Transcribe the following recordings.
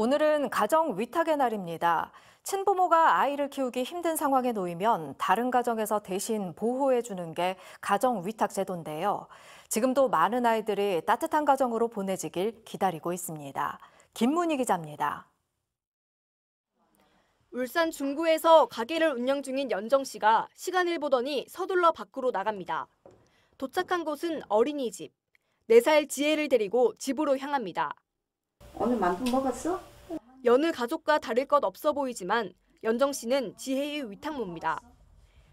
오늘은 가정 위탁의 날입니다. 친부모가 아이를 키우기 힘든 상황에 놓이면 다른 가정에서 대신 보호해 주는 게 가정 위탁 제도인데요. 지금도 많은 아이들이 따뜻한 가정으로 보내지길 기다리고 있습니다. 김문희 기자입니다. 울산 중구에서 가게를 운영 중인 연정 씨가 시간을 보더니 서둘러 밖으로 나갑니다. 도착한 곳은 어린이집. 4살 지혜를 데리고 집으로 향합니다. 오늘 만두 먹었어? 여느 가족과 다를 것 없어 보이지만 연정 씨는 지혜의 위탁모입니다.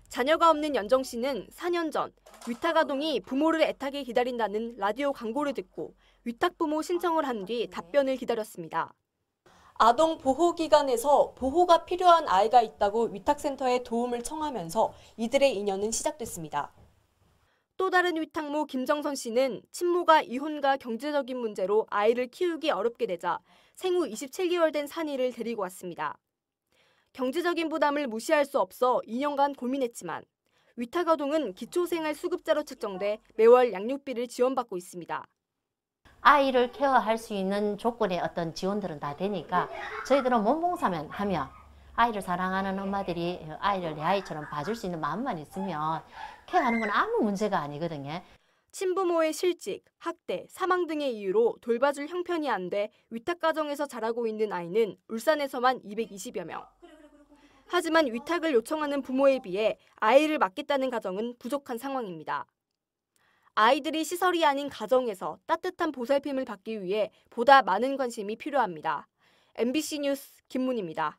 자녀가 없는 연정 씨는 4년 전 위탁 아동이 부모를 애타게 기다린다는 라디오 광고를 듣고 위탁 부모 신청을 한 뒤 답변을 기다렸습니다. 아동 보호 기관에서 보호가 필요한 아이가 있다고 위탁센터에 도움을 청하면서 이들의 인연은 시작됐습니다. 또 다른 위탁모 김정선 씨는 친모가 이혼과 경제적인 문제로 아이를 키우기 어렵게 되자 생후 27개월 된 산이를 데리고 왔습니다. 경제적인 부담을 무시할 수 없어 2년간 고민했지만 위탁아동은 기초생활수급자로 책정돼 매월 양육비를 지원받고 있습니다. 아이를 케어할 수 있는 조건의 어떤 지원들은 다 되니까 저희들은 몸봉사면 하며 아이를 사랑하는 엄마들이 아이를 내 아이처럼 봐줄 수 있는 마음만 있으면 케어하는 건 아무 문제가 아니거든요. 친부모의 실직, 학대, 사망 등의 이유로 돌봐줄 형편이 안 돼 위탁 가정에서 자라고 있는 아이는 울산에서만 220여 명. 하지만 위탁을 요청하는 부모에 비해 아이를 맡겠다는 가정은 부족한 상황입니다. 아이들이 시설이 아닌 가정에서 따뜻한 보살핌을 받기 위해 보다 많은 관심이 필요합니다. MBC 뉴스 김문입니다.